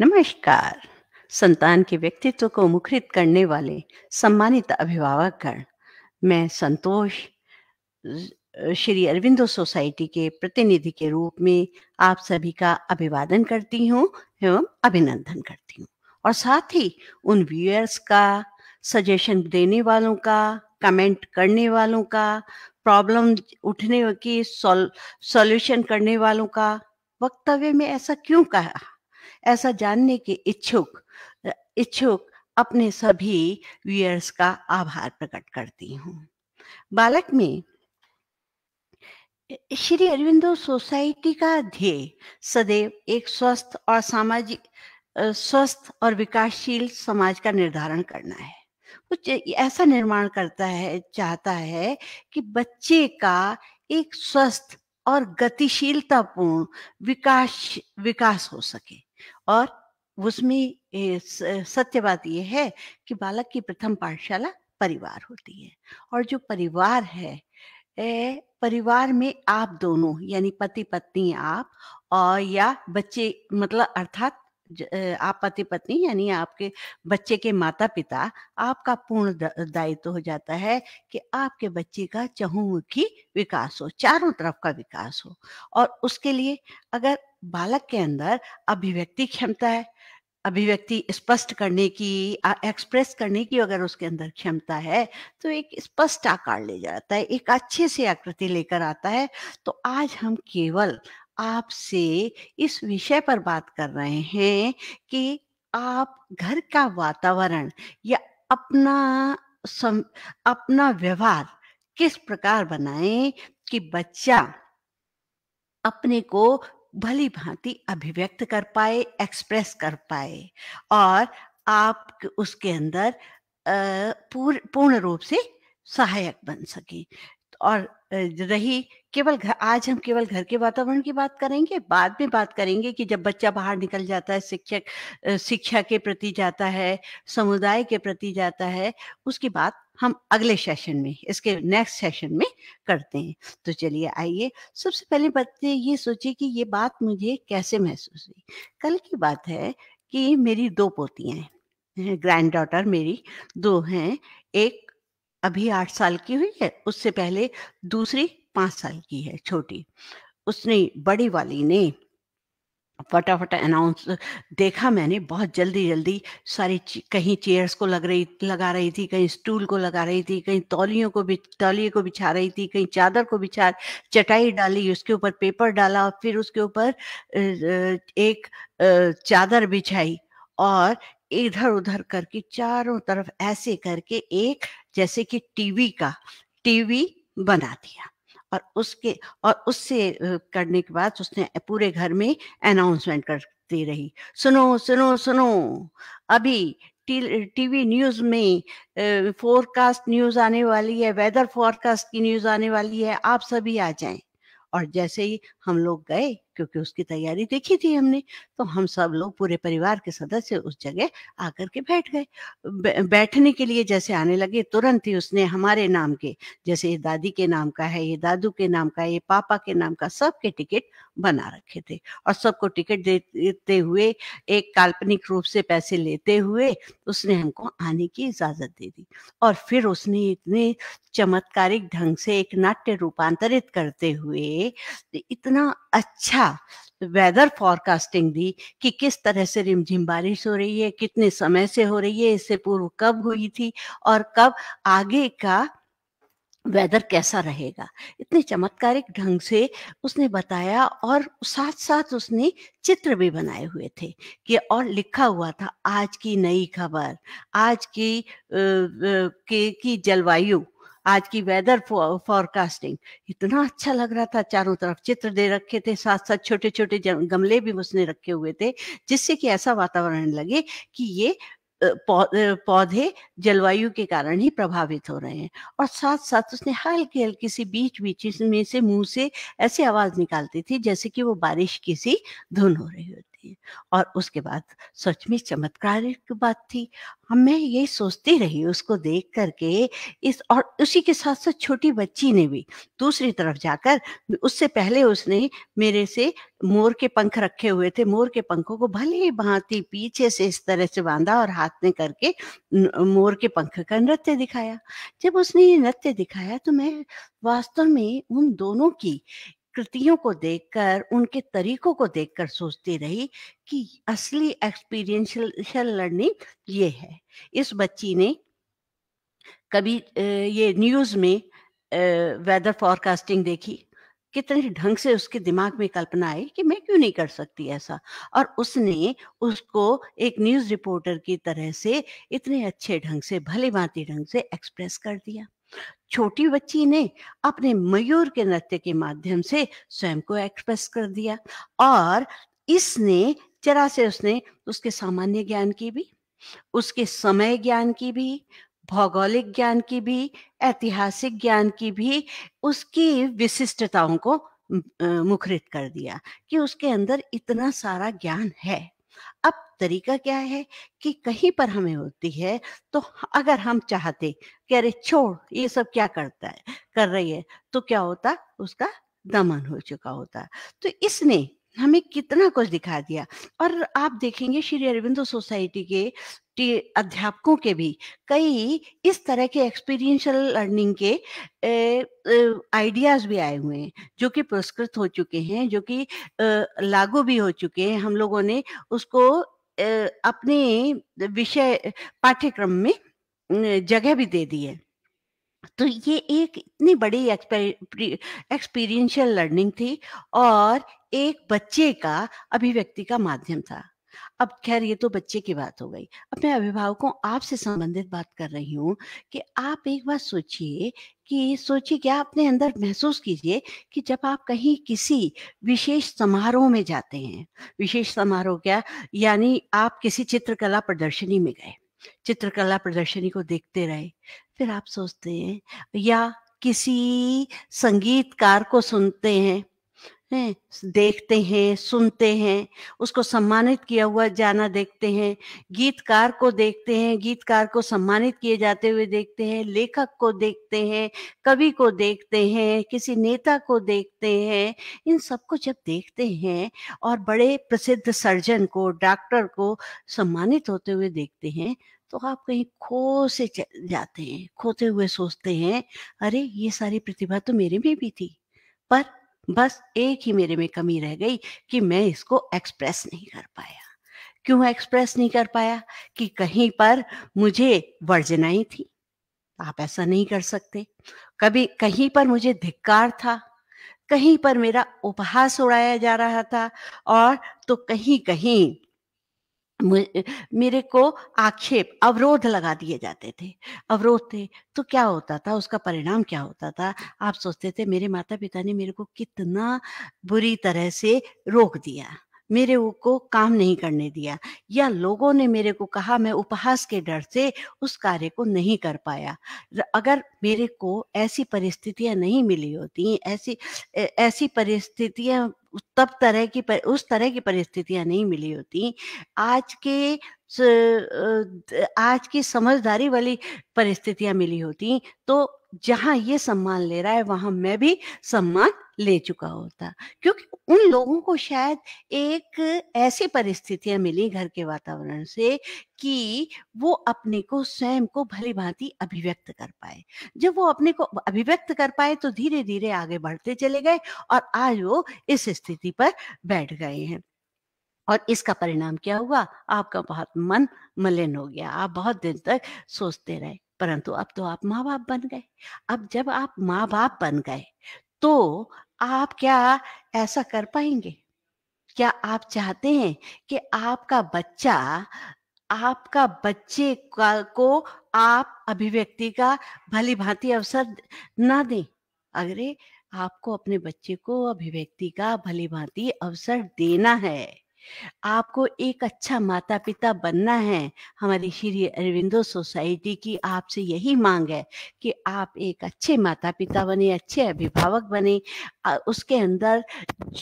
नमस्कार संतान के व्यक्तित्व को मुखरित करने वाले सम्मानित अभिभावक गण मैं संतोष श्री अरविंदो सोसाइटी के प्रतिनिधि के रूप में आप सभी का अभिवादन करती हूँ एवं अभिनंदन करती हूँ और साथ ही उन व्यूअर्स का सजेशन देने वालों का कमेंट करने वालों का प्रॉब्लम उठने की सॉल्यूशन करने वालों का वक्तव्य में ऐसा क्यों कहा ऐसा जानने के इच्छुक इच्छुक अपने सभी व्यूअर्स का आभार प्रकट करती हूँ बालक में श्री अरविंदो सोसाइटी का ध्येय सदैव एक स्वस्थ और सामाजिक स्वस्थ और विकासशील समाज का निर्धारण करना है कुछ ऐसा निर्माण करता है चाहता है कि बच्चे का एक स्वस्थ और गतिशीलतापूर्ण विकास विकास हो सके और उसमें सत्य बात यह है कि बालक की प्रथम पाठशाला परिवार होती है और जो परिवार है ए, परिवार में आप दोनों यानी पति पत्नी आप और या बच्चे मतलब अर्थात आप पति पत्नी यानी आपके बच्चे के माता पिता आपका पूर्ण दायित्व तो हो जाता है कि आपके बच्चे का चहुमुखी विकास हो चारों तरफ का विकास हो और उसके लिए अगर बालक के अंदर अभिव्यक्ति क्षमता है अभिव्यक्ति स्पष्ट करने की एक्सप्रेस करने की अगर उसके अंदर क्षमता है तो एक स्पष्ट आकार ले जाता है एक अच्छे से आकृति लेकर आता है तो आज हम केवल आपसे इस विषय पर बात कर रहे हैं कि आप घर का वातावरण या अपना सम, अपना व्यवहार किस प्रकार बनाएं कि बच्चा अपने को भली भांति अभिव्यक्त कर पाए एक्सप्रेस कर पाए और आप उसके अंदर पूर्ण पूर्ण रूप से सहायक बन सके और रही केवल आज हम केवल घर के वातावरण की बात करेंगे बाद में बात करेंगे कि जब बच्चा बाहर निकल जाता है शिक्षक शिक्षा के प्रति जाता है समुदाय के प्रति जाता है उसकी बात हम अगले सेशन में इसके नेक्स्ट सेशन में करते हैं तो चलिए आइए सबसे पहले बच्चे ये सोचे कि ये बात मुझे कैसे महसूस हुई कल की बात है कि मेरी दो पोतियाँ हैं ग्रैंड डॉटर मेरी दो हैं एक अभी आठ साल की हुई है उससे पहले दूसरी पांच साल की है छोटी उसने बड़ी वाली ने फटाफट अनाउंस देखा मैंने बहुत जल्दी जल्दी सारी कहीं चेयर्स को लग रही लगा रही थी कहीं स्टूल को लगा रही थी कहीं तौलियों को भी तौलिए को बिछा रही थी कहीं चादर को बिछा चटाई डाली उसके ऊपर पेपर डाला और फिर उसके ऊपर एक चादर बिछाई और इधर उधर करके चारों तरफ ऐसे करके एक जैसे कि टीवी का टीवी बना दिया और उसके और उससे करने के बाद उसने पूरे घर में अनाउंसमेंट करती रही सुनो सुनो सुनो अभी टीवी न्यूज में फोरकास्ट न्यूज आने वाली है वेदर फोरकास्ट की न्यूज आने वाली है आप सभी आ जाएं और जैसे ही हम लोग गए क्योंकि उसकी तैयारी देखी थी हमने तो हम सब लोग पूरे परिवार के सदस्य उस जगह आकर के बैठ गए बैठने के लिए जैसे आने लगे तुरंत ही उसने हमारे नाम के जैसे ये दादी के नाम का है ये दादू के नाम का ये पापा के नाम का सबके टिकट बना रखे थे और सबको टिकट देते हुए एक काल्पनिक रूप से पैसे लेते हुए उसने हमको आने की इजाजत दे दी और फिर उसने इतने चमत्कारिक ढंग से एक नाट्य रूपांतरित करते हुए इतना अच्छा अच्छा वेदर फॉरकास्टिंग दी कि किस तरह से रिमझिम बारिश हो रही है कितने समय से हो रही है इससे पूर्व कब हुई थी और कब आगे का वेदर कैसा रहेगा इतने चमत्कारिक ढंग से उसने बताया और साथ साथ उसने चित्र भी बनाए हुए थे कि और लिखा हुआ था आज की नई खबर आज की की, जलवायु आज की वेदर फॉरकास्टिंग इतना अच्छा लग रहा था चारों तरफ चित्र दे रखे थे साथ साथ छोटे छोटे गमले भी उसने रखे हुए थे जिससे कि ऐसा वातावरण लगे कि ये पौधे जलवायु के कारण ही प्रभावित हो रहे हैं और साथ साथ उसने हल्की हल्की सी बीच बीच में से मुंह से ऐसी आवाज निकालती थी जैसे कि वो बारिश की सी धुन हो रही होती थी और उसके बाद सच में चमत्कारिक बात थी मैं ये सोचती रही उसको देख करके इस और उसी के साथ साथ छोटी बच्ची ने भी दूसरी तरफ जाकर उससे पहले उसने मेरे से मोर के पंख रखे हुए थे मोर के पंखों को भले ही भांति पीछे से इस तरह से बांधा और हाथ में करके मोर के पंख का नृत्य दिखाया जब उसने ये नृत्य दिखाया तो मैं वास्तव में उन दोनों की कृतियों को देखकर उनके तरीकों को देखकर सोचती रही कि असली एक्सपीरियंशियल लर्निंग ये है इस बच्ची ने कभी ये न्यूज़ में वेदर फॉरकास्टिंग देखी कितने ढंग से उसके दिमाग में कल्पना आई कि मैं क्यों नहीं कर सकती ऐसा और उसने उसको एक न्यूज़ रिपोर्टर की तरह से इतने अच्छे ढंग से भले भांति ढंग से एक्सप्रेस कर दिया छोटी बच्ची ने अपने मयूर के नृत्य के माध्यम से स्वयं को एक्सप्रेस कर दिया और इसने जरा से उसने उसके सामान्य ज्ञान की भी उसके समय ज्ञान की भी भौगोलिक ज्ञान की भी ऐतिहासिक ज्ञान की भी उसकी विशिष्टताओं को मुखरित कर दिया कि उसके अंदर इतना सारा ज्ञान है अब तरीका क्या है कि कहीं पर हमें होती है तो अगर हम चाहते कि अरे छोड़ ये सब क्या करता है कर रही है तो क्या होता उसका दमन हो चुका होता तो इसने हमें कितना कुछ दिखा दिया और आप देखेंगे श्री अरविंदो सोसाइटी के अध्यापकों के भी कई इस तरह के एक्सपीरियंशियल लर्निंग के आइडियाज भी आए हुए हैं जो कि पुरस्कृत हो चुके हैं जो कि लागू भी हो चुके हैं हम लोगों ने उसको अपने विषय पाठ्यक्रम में जगह भी दे दी है तो ये एक इतनी बड़ी एक्सपीरियंशियल लर्निंग थी और एक बच्चे का अभिव्यक्ति का माध्यम था अब खैर ये तो बच्चे की बात हो गई अब मैं अभिभावकों आपसे संबंधित बात कर रही हूँ कि आप एक बार सोचिए कि सोचिए क्या अपने अंदर महसूस कीजिए कि जब आप कहीं किसी विशेष समारोह में जाते हैं विशेष समारोह क्या यानी आप किसी चित्रकला प्रदर्शनी में गए चित्रकला प्रदर्शनी को देखते रहे फिर आप सोचते हैं या किसी संगीतकार को सुनते हैं हैं देखते हैं सुनते हैं उसको सम्मानित किया हुआ जाना देखते हैं गीतकार को देखते हैं गीतकार को सम्मानित किए जाते हुए देखते हैं लेखक को देखते हैं कवि को देखते हैं किसी नेता को देखते हैं इन सबको जब देखते हैं और बड़े प्रसिद्ध सर्जन को डॉक्टर को सम्मानित होते हुए देखते हैं तो आप कहीं खो से जाते हैं खोते हुए सोचते हैं अरे ये सारी प्रतिभा तो मेरे में भी थी पर बस एक ही मेरे में कमी रह गई कि मैं इसको एक्सप्रेस नहीं कर पाया क्यों एक्सप्रेस नहीं कर पाया कि कहीं पर मुझे वर्जनाई थी आप ऐसा नहीं कर सकते कभी कहीं पर मुझे धिक्कार था कहीं पर मेरा उपहास उड़ाया जा रहा था और तो कहीं कहीं मेरे को आक्षेप अवरोध लगा दिए जाते थे अवरोध थे तो क्या होता था उसका परिणाम क्या होता था आप सोचते थे मेरे माता पिता ने मेरे को कितना बुरी तरह से रोक दिया मेरे को काम नहीं करने दिया या लोगों ने मेरे को कहा मैं उपहास के डर से उस कार्य को नहीं कर पाया अगर मेरे को ऐसी परिस्थितियां नहीं मिली होती ऐसी ऐसी परिस्थितियां तब तरह की उस तरह की परिस्थितियां नहीं मिली होती आज के आज की समझदारी वाली परिस्थितियां मिली होती तो जहां ये सम्मान ले रहा है वहां मैं भी सम्मान ले चुका होता क्योंकि उन लोगों को शायद एक ऐसी परिस्थितियां मिली घर के वातावरण से कि वो अपने को स्वयं को भली भांति अभिव्यक्त कर पाए जब वो अपने को अभिव्यक्त कर पाए तो धीरे धीरे आगे बढ़ते चले गए और आज वो इस स्थिति पर बैठ गए हैं और इसका परिणाम क्या हुआ आपका बहुत मन मलिन हो गया आप बहुत दिन तक सोचते रहे परंतु अब तो आप माँ बाप बन गए अब जब आप माँ बाप बन गए तो आप क्या ऐसा कर पाएंगे क्या आप चाहते हैं कि आपका बच्चा आपका बच्चे का, को आप अभिव्यक्ति का भली भांति अवसर ना दें अगरे आपको अपने बच्चे को अभिव्यक्ति का भली भांति अवसर देना है आपको एक अच्छा माता पिता बनना है हमारी श्री अरविंदो सोसाइटी की आपसे यही मांग है कि आप एक अच्छे माता पिता बने अच्छे अभिभावक बने उसके अंदर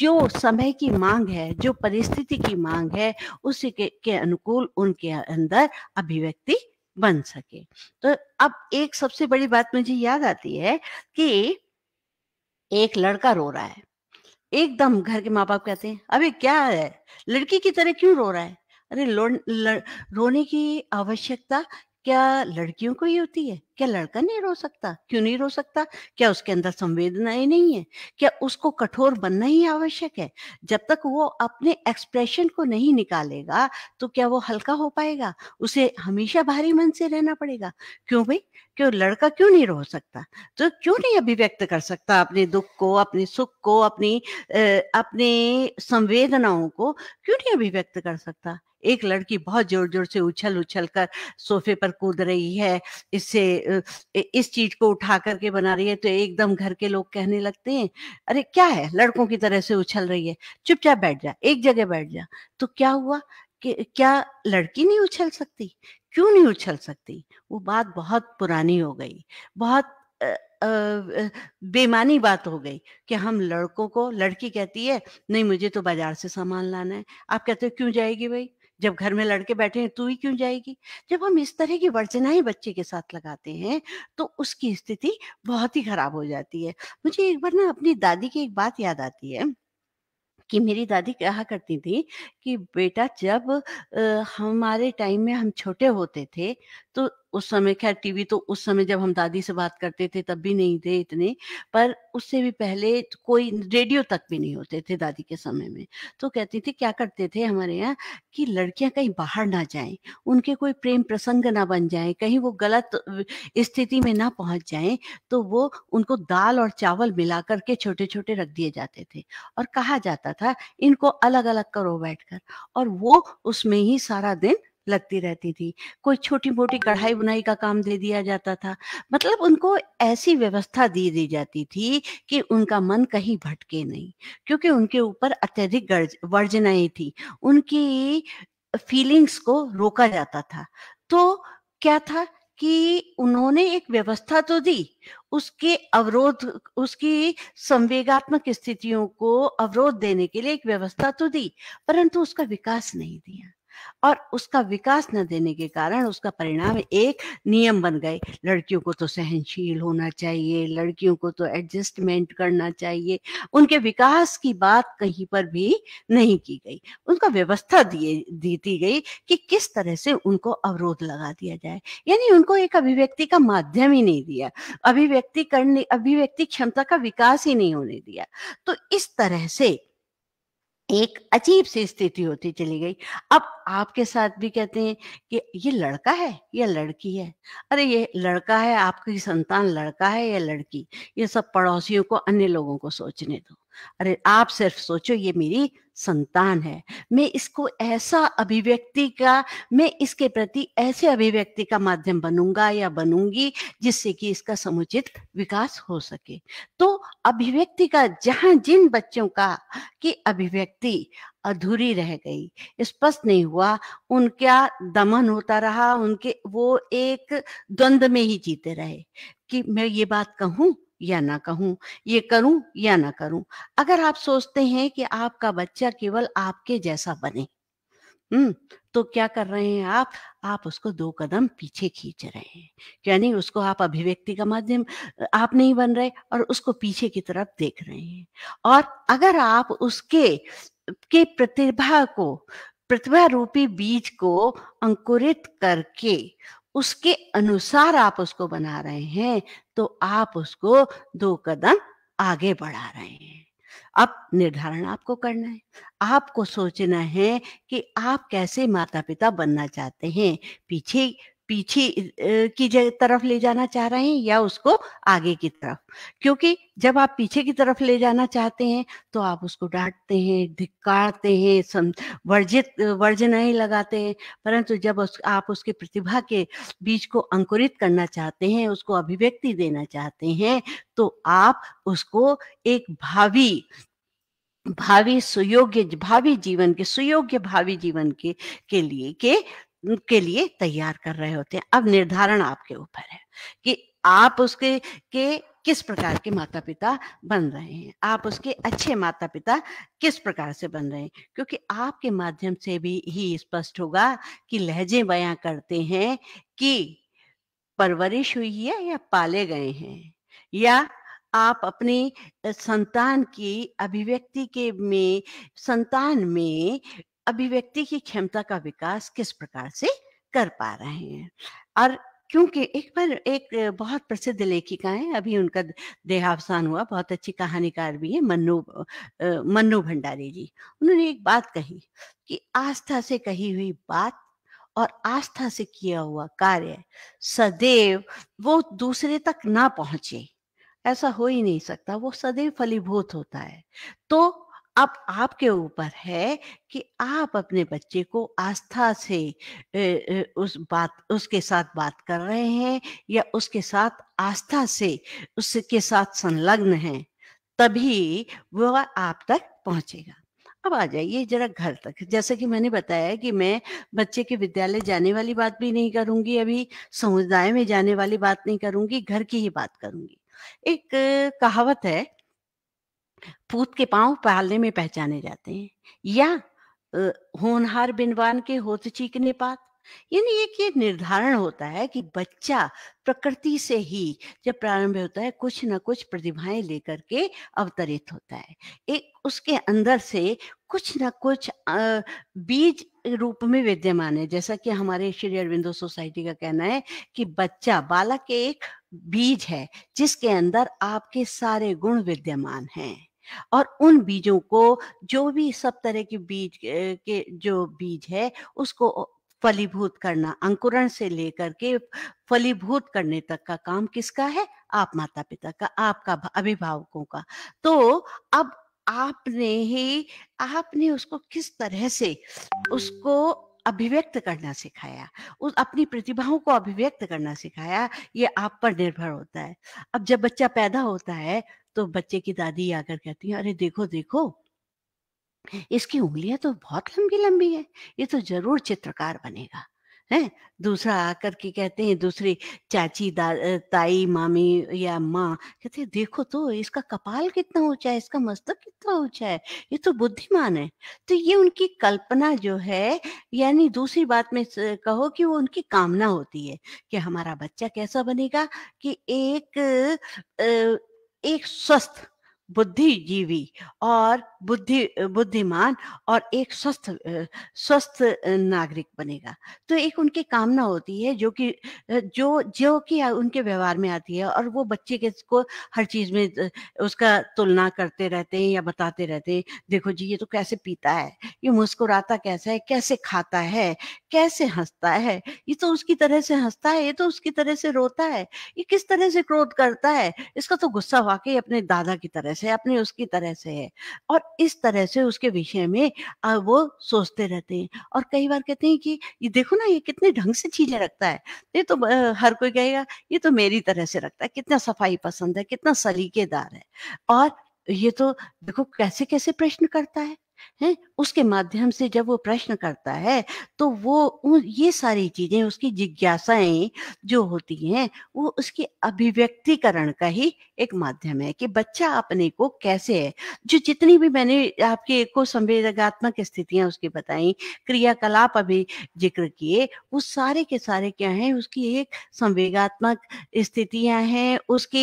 जो समय की मांग है जो परिस्थिति की मांग है उसी के, के अनुकूल उनके अंदर अभिव्यक्ति बन सके तो अब एक सबसे बड़ी बात मुझे याद आती है कि एक लड़का रो रहा है एकदम घर के माँ बाप कहते हैं अबे क्या है लड़की की तरह क्यों रो रहा है अरे लो, ल, रोने की आवश्यकता क्या लड़कियों को ही होती है क्या लड़का नहीं रो सकता क्यों नहीं रो सकता क्या उसके अंदर संवेदनाएं नहीं है क्या उसको कठोर बनना ही आवश्यक है जब तक वो अपने एक्सप्रेशन को नहीं निकालेगा तो क्या वो हल्का हो पाएगा उसे हमेशा भारी मन से रहना पड़ेगा क्यों भाई क्यों लड़का क्यों नहीं रो सकता तो क्यों नहीं अभिव्यक्त कर सकता अपने दुख को अपने सुख को अपनी अपने संवेदनाओं को क्यों नहीं अभिव्यक्त कर सकता एक लड़की बहुत जोर जोर से उछल उछल कर सोफे पर कूद रही है इससे इस चीज को उठा करके बना रही है तो एकदम घर के लोग कहने लगते हैं अरे क्या है लड़कों की तरह से उछल रही है चुपचाप बैठ जा एक जगह बैठ जा तो क्या हुआ कि क्या लड़की नहीं उछल सकती क्यों नहीं उछल सकती वो बात बहुत पुरानी हो गई बहुत बेमानी बात हो गई कि हम लड़कों को लड़की कहती है नहीं मुझे तो बाजार से सामान लाना है आप कहते हो क्यों जाएगी भाई जब घर में लड़के बैठे हैं तू ही क्यों जाएगी जब हम इस तरह की वर्जनाएं बच्चे के साथ लगाते हैं तो उसकी स्थिति बहुत ही खराब हो जाती है मुझे एक बार ना अपनी दादी की एक बात याद आती है कि मेरी दादी कहा करती थी कि बेटा जब आ, हमारे टाइम में हम छोटे होते थे तो उस समय खैर टीवी तो उस समय जब हम दादी से बात करते थे तब भी नहीं थे इतने पर उससे भी पहले तो कोई रेडियो तक भी नहीं होते थे दादी के समय में तो कहती थी क्या करते थे हमारे यहाँ कि लड़कियां कहीं बाहर ना जाएं उनके कोई प्रेम प्रसंग ना बन जाए कहीं वो गलत स्थिति में ना पहुंच जाए तो वो उनको दाल और चावल मिला करके छोटे छोटे रख दिए जाते थे और कहा जाता था इनको अलग अलग करो बैठकर और वो उसमें ही सारा दिन लगती रहती थी कोई छोटी मोटी कढ़ाई बुनाई का काम दे दिया जाता था मतलब उनको ऐसी व्यवस्था दी दी जाती थी कि उनका मन कहीं भटके नहीं क्योंकि उनके ऊपर अत्यधिक वर्जनाएं थी उनकी फीलिंग्स को रोका जाता था तो क्या था कि उन्होंने एक व्यवस्था तो दी उसके अवरोध उसकी संवेगात्मक स्थितियों को अवरोध देने के लिए एक व्यवस्था तो दी परंतु उसका विकास नहीं दिया और उसका विकास न देने के कारण उसका परिणाम एक नियम बन गए लड़कियों को तो सहनशील होना चाहिए लड़कियों को तो एडजस्टमेंट करना चाहिए उनके विकास की बात कहीं पर भी नहीं की गई उनका व्यवस्था दिए दी दी गई कि किस तरह से उनको अवरोध लगा दिया जाए यानी उनको एक अभिव्यक्ति का माध्यम ही नहीं दिया अभिव्यक्ति करने अभिव्यक्ति क्षमता का विकास ही नहीं होने दिया तो इस तरह से एक अजीब सी स्थिति होती चली गई अब आपके साथ भी कहते हैं कि ये लड़का है या लड़की है अरे ये लड़का है आपकी संतान लड़का है या लड़की ये सब पड़ोसियों को अन्य लोगों को सोचने दो अरे आप सिर्फ सोचो ये मेरी संतान है मैं इसको ऐसा अभिव्यक्ति का मैं इसके प्रति ऐसे अभिव्यक्ति का माध्यम बनूंगा या बनूंगी जिससे कि इसका समुचित विकास हो सके तो अभिव्यक्ति का जहां जिन बच्चों का कि अभिव्यक्ति अधूरी रह गई स्पष्ट नहीं हुआ उनका दमन होता रहा उनके वो एक द्वंद में ही जीते रहे कि मैं ये बात कहूं या ना कहूं ये करूं या ना करूं अगर आप सोचते हैं कि आपका बच्चा केवल आपके जैसा बने हम्म तो क्या कर रहे हैं आप आप उसको दो कदम पीछे खींच रहे हैं यानी उसको आप अभिव्यक्ति का माध्यम आप नहीं बन रहे और उसको पीछे की तरफ देख रहे हैं और अगर आप उसके के प्रतिभा को प्रतिभा रूपी बीज को अंकुरित करके उसके अनुसार आप उसको बना रहे हैं तो आप उसको दो कदम आगे बढ़ा रहे हैं अब निर्धारण आपको करना है आपको सोचना है कि आप कैसे माता पिता बनना चाहते हैं पीछे पीछे की तरफ ले जाना चाह रहे हैं या उसको आगे की तरफ क्योंकि जब आप पीछे की तरफ ले जाना चाहते हैं तो आप उसको डांटते हैं धिक्कारते हैं वर्जित वर्जनाएं लगाते हैं परंतु जब उस, आप उसके प्रतिभा के बीज को अंकुरित करना चाहते हैं उसको अभिव्यक्ति देना चाहते हैं तो आप उसको एक भावी भावी सुयोग्य भावी जीवन के सुयोग्य भावी जीवन के के लिए के के लिए तैयार कर रहे होते हैं अब निर्धारण आपके ऊपर है कि आप उसके के किस प्रकार के माता पिता बन रहे हैं आप उसके अच्छे माता पिता किस प्रकार से बन रहे हैं क्योंकि आपके माध्यम से भी ही स्पष्ट होगा कि लहजे बयां करते हैं कि परवरिश हुई है या पाले गए हैं या आप अपनी संतान की अभिव्यक्ति के में संतान में अभिव्यक्ति की क्षमता का विकास किस प्रकार से कर पा रहे हैं और क्योंकि एक बार एक बहुत प्रसिद्ध लेखिका है अभी उनका देहावसान हुआ बहुत अच्छी कहानीकार भी है मन्नू मन्नू भंडारी जी उन्होंने एक बात कही कि आस्था से कही हुई बात और आस्था से किया हुआ कार्य सदैव वो दूसरे तक ना पहुंचे ऐसा हो ही नहीं सकता वो सदैव फलीभूत होता है तो अब आपके ऊपर है कि आप अपने बच्चे को आस्था से उस बात उसके साथ बात कर रहे हैं या उसके साथ आस्था से उसके साथ संलग्न हैं तभी वह आप तक पहुंचेगा अब आ जाइए जरा घर तक जैसे कि मैंने बताया कि मैं बच्चे के विद्यालय जाने वाली बात भी नहीं करूंगी अभी समुदाय में जाने वाली बात नहीं करूंगी घर की ही बात करूंगी एक कहावत है पूत के पांव पालने में पहचाने जाते हैं या होनहार बिनवान के होत चीकने पात यानी एक ये निर्धारण होता है कि बच्चा प्रकृति से ही जब प्रारंभ होता है कुछ ना कुछ प्रतिभाएं लेकर के अवतरित होता है एक उसके अंदर से कुछ ना कुछ बीज रूप में विद्यमान है जैसा कि हमारे श्री अरविंदो सोसाइटी का कहना है कि बच्चा बालक एक बीज है जिसके अंदर आपके सारे गुण विद्यमान हैं और उन बीजों को जो भी सब तरह के बीज के जो बीज है उसको फलीभूत करना अंकुरण से लेकर के फलीभूत करने तक का काम किसका है आप माता पिता का आपका अभिभावकों का तो अब आपने ही आपने उसको किस तरह से उसको अभिव्यक्त करना सिखाया उस अपनी प्रतिभाओं को अभिव्यक्त करना सिखाया ये आप पर निर्भर होता है अब जब बच्चा पैदा होता है तो बच्चे की दादी आकर कहती है अरे देखो देखो इसकी उंगलियां तो बहुत लंबी लंबी है ये तो जरूर चित्रकार बनेगा है दूसरा आकर के कहते हैं दूसरी चाची ताई मामी या माँ कहते हैं देखो तो इसका कपाल कितना ऊंचा है इसका मस्तक कितना ऊंचा है ये तो बुद्धिमान है तो ये उनकी कल्पना जो है यानी दूसरी बात में कहो कि वो उनकी कामना होती है कि हमारा बच्चा कैसा बनेगा कि एक एक स्वस्थ बुद्धिजीवी और बुद्धि बुद्धिमान और एक स्वस्थ स्वस्थ नागरिक बनेगा तो एक उनकी कामना होती है जो कि जो जो कि उनके व्यवहार में आती है और वो बच्चे के को हर चीज में उसका तुलना करते रहते हैं या बताते रहते हैं देखो जी ये तो कैसे पीता है ये मुस्कुराता कैसा है कैसे खाता है कैसे हंसता है ये तो उसकी तरह से हंसता है ये तो उसकी तरह से रोता है ये किस तरह से क्रोध करता है इसका तो गुस्सा वाकई अपने दादा की तरह से से अपने उसकी तरह से है और इस तरह से उसके विषय में वो सोचते रहते हैं और कई बार कहते हैं कि ये देखो ना ये कितने ढंग से चीजें रखता है ये तो हर कोई कहेगा ये तो मेरी तरह से रखता है कितना सफाई पसंद है कितना सलीकेदार है और ये तो देखो कैसे कैसे प्रश्न करता है है उसके माध्यम से जब वो प्रश्न करता है तो वो ये सारी चीजें उसकी जिज्ञासाएं जो होती हैं वो उसकी अभिव्यक्तिकरण का ही एक माध्यम है कि बच्चा अपने को कैसे है जो जितनी भी मैंने आपके को संवेदनात्मक स्थितियां उसकी बताई क्रियाकलाप अभी जिक्र किए वो सारे के सारे क्या है उसकी एक संवेगात्मक स्थितियां हैं उसकी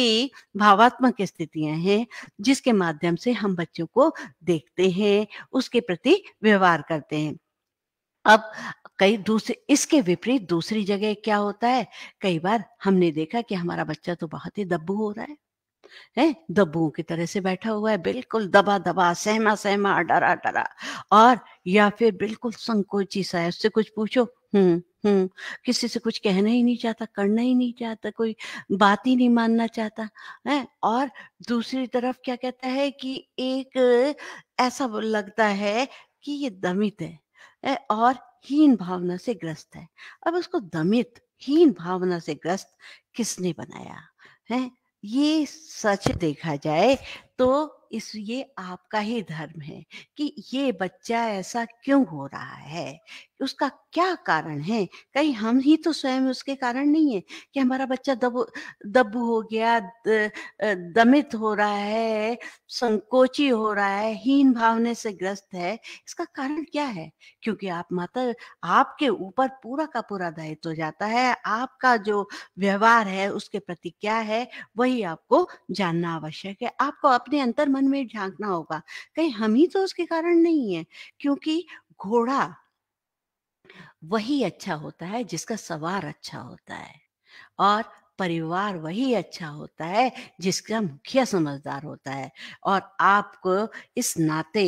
भावात्मक स्थितियां हैं जिसके माध्यम से हम बच्चों को देखते हैं उसके प्रति व्यवहार करते हैं अब कई दूसरे इसके विपरीत दूसरी जगह क्या होता है कई बार हमने देखा कि हमारा बच्चा तो बहुत ही दब्बू हो रहा है है दब्बुओं की तरह से बैठा हुआ है बिल्कुल दबा दबा सहमा सहमा डरा डरा और या फिर बिल्कुल संकोची सा है उससे कुछ पूछो हम्म हम्म किसी से कुछ कहना ही नहीं चाहता करना ही नहीं चाहता कोई बात ही नहीं मानना चाहता है और दूसरी तरफ क्या कहता है कि एक ऐसा लगता है कि ये दमित है, और हीन भावना से ग्रस्त है अब उसको दमित हीन भावना से ग्रस्त किसने बनाया है ये सच देखा जाए तो इस ये आपका ही धर्म है कि ये बच्चा ऐसा क्यों हो रहा है उसका क्या कारण है कहीं हम ही तो स्वयं उसके कारण नहीं है कि हमारा बच्चा दब दब हो गया द, दमित हो रहा है संकोची हो रहा है हीन भावने से ग्रस्त है इसका कारण क्या है क्योंकि आप माता आपके ऊपर पूरा का पूरा दायित्व हो जाता है आपका जो व्यवहार है उसके प्रति क्या है वही आपको जानना आवश्यक है आपको अपने अपने अंतर मन में झांकना होगा कहीं हम ही तो उसके कारण नहीं है क्योंकि घोड़ा वही अच्छा होता है जिसका सवार अच्छा होता है और परिवार वही अच्छा होता है जिसका मुखिया समझदार होता है और आपको इस नाते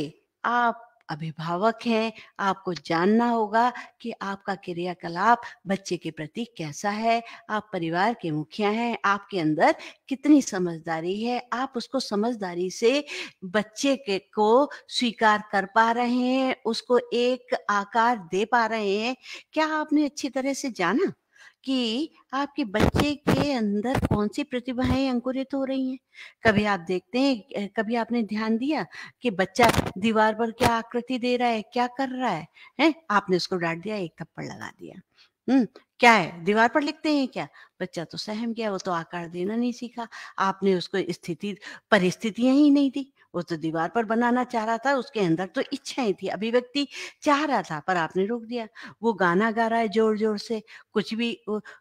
आप अभिभावक हैं आपको जानना होगा कि आपका क्रियाकलाप बच्चे के प्रति कैसा है आप परिवार के मुखिया हैं आपके अंदर कितनी समझदारी है आप उसको समझदारी से बच्चे के को स्वीकार कर पा रहे हैं उसको एक आकार दे पा रहे हैं क्या आपने अच्छी तरह से जाना कि आपके बच्चे के अंदर कौन सी प्रतिभाएं अंकुरित हो रही हैं कभी आप देखते हैं कभी आपने ध्यान दिया कि बच्चा दीवार पर क्या आकृति दे रहा है क्या कर रहा है हैं आपने उसको डांट दिया एक थप्पड़ लगा दिया हम्म क्या है दीवार पर लिखते हैं क्या बच्चा तो सहम गया वो तो आकार देना नहीं सीखा आपने उसको स्थिति परिस्थितियां ही नहीं दी वो तो दीवार पर बनाना चाह रहा था उसके अंदर तो इच्छाएं थी अभिव्यक्ति चाह रहा था पर आपने रोक दिया वो गाना गा रहा है जोर जोर से कुछ भी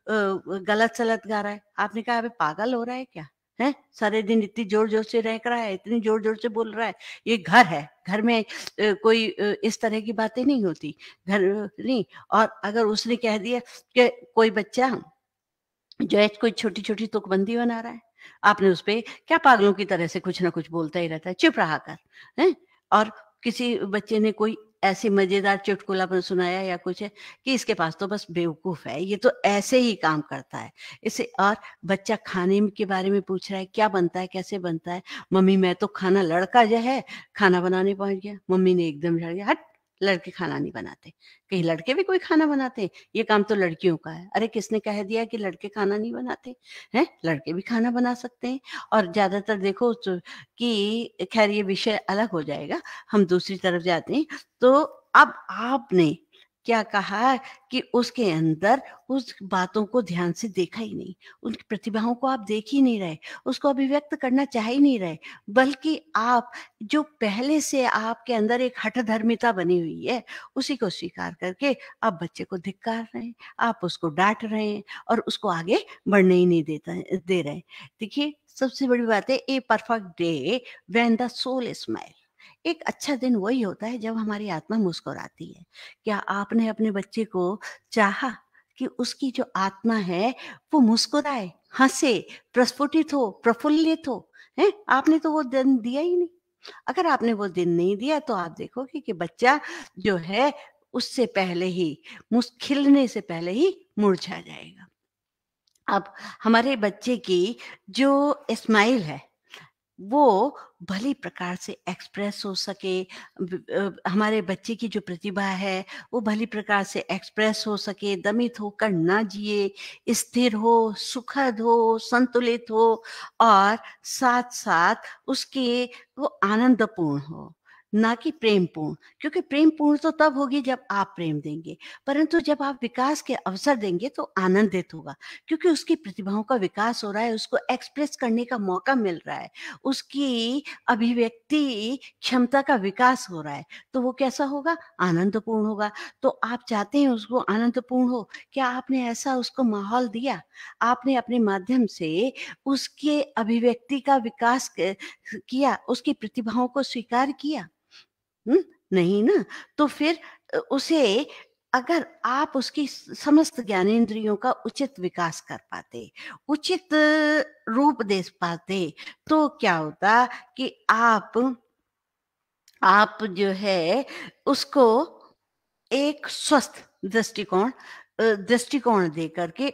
गलत सलत गा रहा है आपने कहा अभी पागल हो रहा है क्या है सारे दिन इतनी जोर जोर से रह रहा है इतनी जोर जोर से बोल रहा है ये घर है घर में कोई इस तरह की बातें नहीं होती घर नहीं और अगर उसने कह दिया कि कोई बच्चा जो है कोई छोटी छोटी तुकबंदी बना रहा है आपने उस पर क्या पागलों की तरह से कुछ ना कुछ बोलता ही रहता है चुप रहा कर है और किसी बच्चे ने कोई ऐसे मजेदार चुटकुला पर सुनाया या कुछ है कि इसके पास तो बस बेवकूफ है ये तो ऐसे ही काम करता है इसे और बच्चा खाने के बारे में पूछ रहा है क्या बनता है कैसे बनता है मम्मी मैं तो खाना लड़का जो है खाना बनाने पहुंच गया मम्मी ने एकदम झड़ गया हट लड़के खाना नहीं बनाते कहीं लड़के भी कोई खाना बनाते ये काम तो लड़कियों का है अरे किसने कह दिया कि लड़के खाना नहीं बनाते हैं लड़के भी खाना बना सकते हैं और ज्यादातर देखो कि खैर ये विषय अलग हो जाएगा हम दूसरी तरफ जाते हैं तो अब आपने क्या कहा कि उसके अंदर उस बातों को ध्यान से देखा ही नहीं उनकी प्रतिभाओं को आप देख ही नहीं रहे उसको अभिव्यक्त करना चाह ही नहीं रहे बल्कि आप जो पहले से आपके अंदर एक हठधर्मिता बनी हुई है उसी को स्वीकार करके आप बच्चे को धिक्कार रहे हैं आप उसको डांट रहे हैं और उसको आगे बढ़ने ही नहीं देता दे रहे देखिए सबसे बड़ी बात है a perfect day when the soul smile एक अच्छा दिन वही होता है जब हमारी आत्मा मुस्कुराती है क्या आपने अपने बच्चे को चाहा कि उसकी जो आत्मा है वो मुस्कुराए हंसे प्रस्फुटित हो प्रफुल्लित हो है आपने तो वो दिन दिया ही नहीं अगर आपने वो दिन नहीं दिया तो आप देखोगे कि बच्चा जो है उससे पहले ही मुस्खिलने से पहले ही मुरझा जाएगा अब हमारे बच्चे की जो स्माइल है वो भली प्रकार से एक्सप्रेस हो सके हमारे बच्चे की जो प्रतिभा है वो भली प्रकार से एक्सप्रेस हो सके दमित होकर ना जिए स्थिर हो सुखद हो संतुलित हो और साथ साथ उसके वो आनंदपूर्ण हो ना कि प्रेम पूर्ण क्योंकि प्रेम पूर्ण तो तब होगी जब आप प्रेम देंगे परंतु जब आप विकास के अवसर देंगे तो आनंदित होगा क्योंकि उसकी प्रतिभाओं का विकास हो रहा है उसको एक्सप्रेस करने का मौका मिल रहा है उसकी अभिव्यक्ति क्षमता का विकास हो रहा है तो वो कैसा होगा आनंदपूर्ण होगा तो आप चाहते हैं उसको आनंदपूर्ण हो क्या आपने ऐसा उसको माहौल दिया आपने अपने माध्यम से उसके अभिव्यक्ति का विकास किया उसकी प्रतिभाओं को स्वीकार किया हुँ? नहीं ना तो फिर उसे अगर आप उसकी समस्त ज्ञानेन्द्रियों का उचित विकास कर पाते उचित रूप दे पाते तो क्या होता कि आप आप जो है उसको एक स्वस्थ दृष्टिकोण दृष्टिकोण दे करके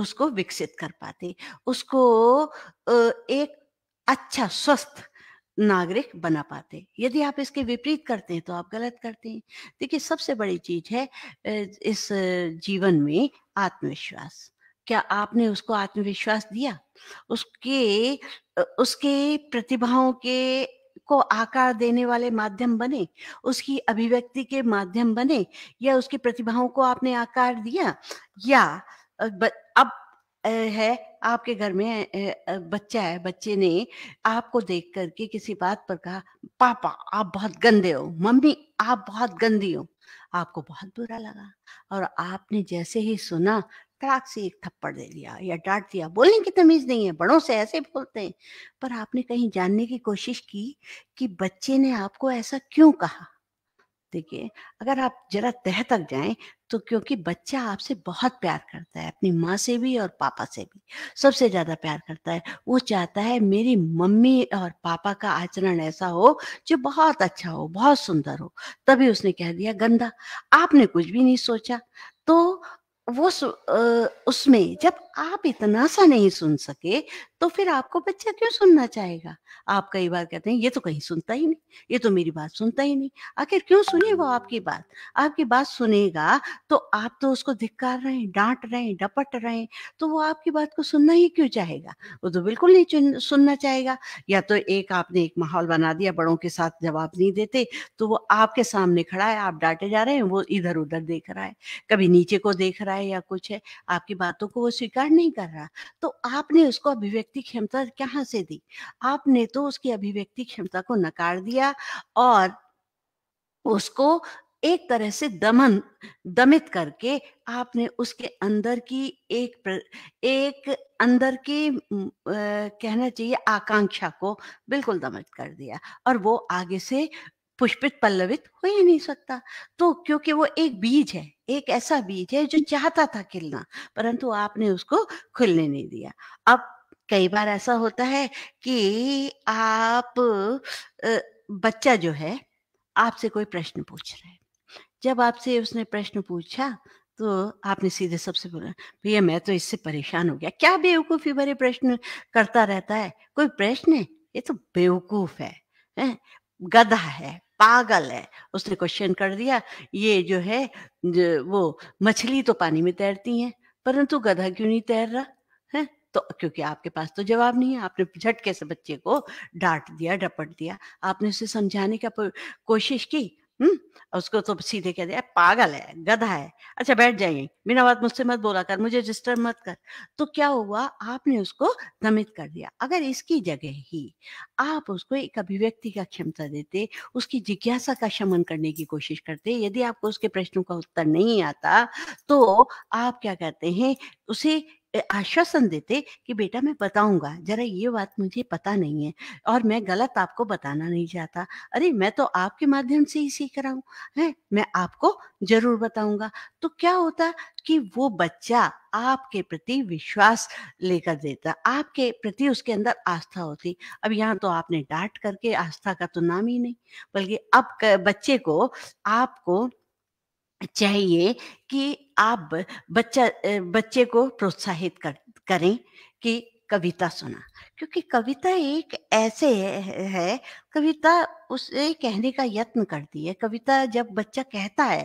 उसको विकसित कर पाते उसको एक अच्छा स्वस्थ नागरिक बना पाते यदि आप इसके विपरीत करते हैं तो आप गलत करते हैं देखिए सबसे बड़ी चीज है इस जीवन में आत्मविश्वास क्या आपने उसको आत्मविश्वास दिया उसके उसके प्रतिभाओं के को आकार देने वाले माध्यम बने उसकी अभिव्यक्ति के माध्यम बने या उसकी प्रतिभाओं को आपने आकार दिया या अब है आपके घर में बच्चा है बच्चे ने आपको देख करके किसी बात पर कहा पापा आप बहुत गंदे हो मम्मी आप बहुत गंदी हो आपको बहुत बुरा लगा और आपने जैसे ही सुना तड़ाक से एक थप्पड़ दे दिया या डांट दिया बोलने की तमीज नहीं है बड़ों से ऐसे बोलते हैं पर आपने कहीं जानने की कोशिश की कि बच्चे ने आपको ऐसा क्यों कहा देखिए अगर आप जरा तह तक जाएं तो क्योंकि बच्चा आपसे बहुत प्यार करता है अपनी माँ से भी और पापा से भी सबसे ज़्यादा प्यार करता है वो चाहता है मेरी मम्मी और पापा का आचरण ऐसा हो जो बहुत अच्छा हो बहुत सुंदर हो तभी उसने कह दिया गंदा आपने कुछ भी नहीं सोचा तो वो उसमें जब आप इतना सा नहीं सुन सके तो फिर आपको बच्चा क्यों सुनना चाहेगा आप कई बार कहते हैं ये तो कहीं सुनता ही नहीं ये तो मेरी बात सुनता ही नहीं आखिर क्यों सुने वो आपकी बात आपकी बात सुनेगा तो आप तो उसको धिक्कार रहे हैं डांट रहे हैं डपट रहे हैं तो वो आपकी बात को सुनना ही क्यों चाहेगा वो तो बिल्कुल नहीं सुनना चाहेगा या तो एक आपने एक माहौल बना दिया बड़ों के साथ जवाब नहीं देते तो वो आपके सामने खड़ा है आप डांटे जा रहे हैं वो इधर उधर देख रहा है कभी नीचे को देख रहा है या कुछ है आपकी बातों को वो स्वीकार स्वीकार नहीं कर रहा तो आपने उसको अभिव्यक्ति क्षमता कहाँ से दी आपने तो उसकी अभिव्यक्ति क्षमता को नकार दिया और उसको एक तरह से दमन दमित करके आपने उसके अंदर की एक प्र, एक अंदर की आ, कहना चाहिए आकांक्षा को बिल्कुल दमित कर दिया और वो आगे से पुष्पित पल्लवित हो ही नहीं सकता तो क्योंकि वो एक बीज है एक ऐसा बीज है जो चाहता था खिलना परंतु आपने उसको खुलने नहीं दिया अब कई बार ऐसा होता है कि आप बच्चा जो है आपसे कोई प्रश्न पूछ रहा है जब आपसे उसने प्रश्न पूछा तो आपने सीधे सबसे बोला भैया मैं तो इससे परेशान हो गया क्या बेवकूफ़ी भरे प्रश्न करता रहता है कोई प्रश्न है ये तो बेवकूफ है, है गधा है पागल है उसने क्वेश्चन कर दिया ये जो है जो वो मछली तो पानी में तैरती है परंतु गधा क्यों नहीं तैर रहा है तो क्योंकि आपके पास तो जवाब नहीं है आपने झटके से बच्चे को डांट दिया डपट दिया आपने उसे समझाने का कोशिश की हम्म उसको तो सीधे कह दिया पागल है गधा है अच्छा बैठ जाइए बिना बात मुझसे मत बोला कर मुझे डिस्टर्ब मत कर तो क्या हुआ आपने उसको दमित कर दिया अगर इसकी जगह ही आप उसको एक अभिव्यक्ति का क्षमता देते उसकी जिज्ञासा का शमन करने की कोशिश करते यदि आपको उसके प्रश्नों का उत्तर नहीं आता तो आप क्या कहते हैं उसे आश्वासन देते कि बेटा मैं बताऊंगा जरा ये बात मुझे पता नहीं है और मैं गलत आपको बताना नहीं चाहता अरे मैं तो आपके माध्यम से ही सीख रहा हूँ है मैं आपको जरूर बताऊंगा तो क्या होता कि वो बच्चा आपके प्रति विश्वास लेकर देता आपके प्रति उसके अंदर आस्था होती अब यहाँ तो आपने डांट करके आस्था का तो नाम ही नहीं बल्कि अब बच्चे को आपको चाहिए कि आप बच्चा बच्चे को प्रोत्साहित कर करें कि कविता सुना क्योंकि कविता एक ऐसे है, कविता उसे कहने का यत्न करती है कविता जब बच्चा कहता है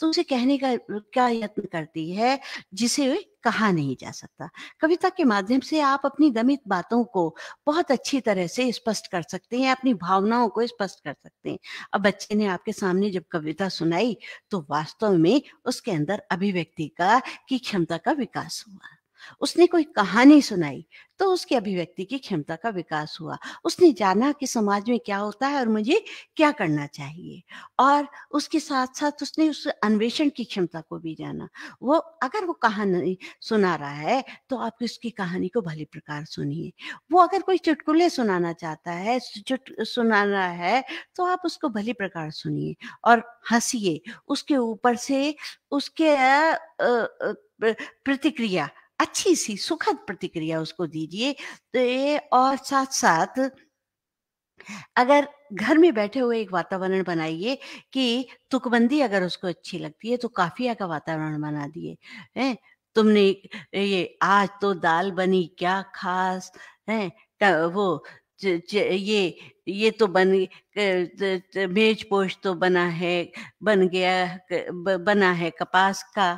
तो उसे कहने का क्या यत्न करती है जिसे कहा नहीं जा सकता कविता के माध्यम से आप अपनी दमित बातों को बहुत अच्छी तरह से स्पष्ट कर सकते हैं अपनी भावनाओं को स्पष्ट कर सकते हैं अब बच्चे ने आपके सामने जब कविता सुनाई तो वास्तव में उसके अंदर अभिव्यक्ति का की क्षमता का विकास हुआ उसने कोई कहानी सुनाई तो उसकी अभिव्यक्ति की क्षमता का विकास हुआ उसने जाना कि समाज में क्या होता है और मुझे क्या करना चाहिए और उसके साथ साथ उसने उस अन्वेषण की क्षमता को भी जाना वो अगर वो कहानी सुना रहा है तो आप उसकी कहानी को भली प्रकार सुनिए वो अगर कोई चुटकुले सुनाना चाहता है चुट सुना रहा है तो आप उसको भली प्रकार सुनिए और हंसीए उसके ऊपर से उसके प्रतिक्रिया अच्छी सी सुखद प्रतिक्रिया उसको दीजिए तो और साथ साथ अगर घर में बैठे हुए एक वातावरण बनाइए कि तुकबंदी अगर उसको अच्छी लगती है तो काफिया का वातावरण बना दिए हैं तुमने ये आज तो दाल बनी क्या खास है वो ज, ज, ये ये तो बनी मेज पोश तो बना है बन गया बना है कपास का